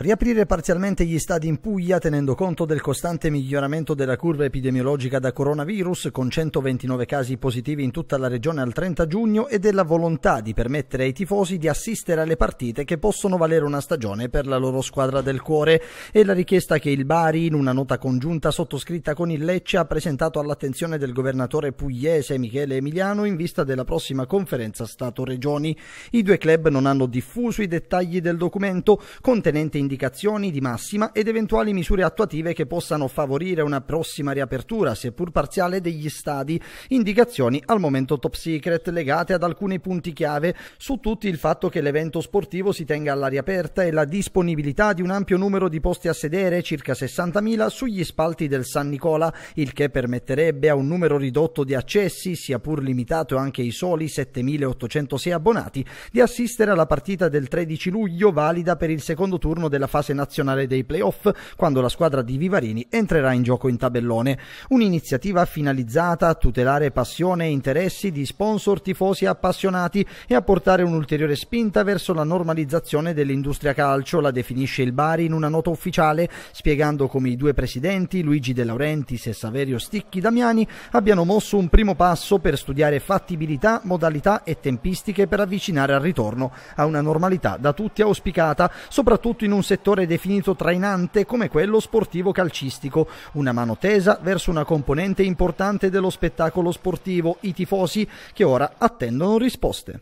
Riaprire parzialmente gli stadi in Puglia tenendo conto del costante miglioramento della curva epidemiologica da coronavirus con 129 casi positivi in tutta la regione al 30 giugno e della volontà di permettere ai tifosi di assistere alle partite che possono valere una stagione per la loro squadra del cuore è la richiesta che il Bari in una nota congiunta sottoscritta con il Lecce ha presentato all'attenzione del governatore pugliese Michele Emiliano in vista della prossima conferenza Stato-Regioni. I due club non hanno diffuso i dettagli del documento contenente in indicazioni di massima ed eventuali misure attuative che possano favorire una prossima riapertura, seppur parziale, degli stadi, indicazioni al momento top secret legate ad alcuni punti chiave, su tutti il fatto che l'evento sportivo si tenga all'aria aperta e la disponibilità di un ampio numero di posti a sedere, circa 60.000, sugli spalti del San Nicola, il che permetterebbe a un numero ridotto di accessi, sia pur limitato anche ai soli 7.806 abbonati, di assistere alla partita del 13 luglio valida per il secondo turno della della fase nazionale dei playoff, quando la squadra di Vivarini entrerà in gioco in tabellone. Un'iniziativa finalizzata a tutelare passione e interessi di sponsor, tifosi appassionati e a portare un'ulteriore spinta verso la normalizzazione dell'industria calcio, la definisce il Bari in una nota ufficiale, spiegando come i due presidenti, Luigi De Laurenti e Saverio Sticchi Damiani, abbiano mosso un primo passo per studiare fattibilità, modalità e tempistiche per avvicinare al ritorno a una normalità da tutti auspicata, soprattutto in un settore definito trainante come quello sportivo calcistico, una mano tesa verso una componente importante dello spettacolo sportivo, i tifosi, che ora attendono risposte.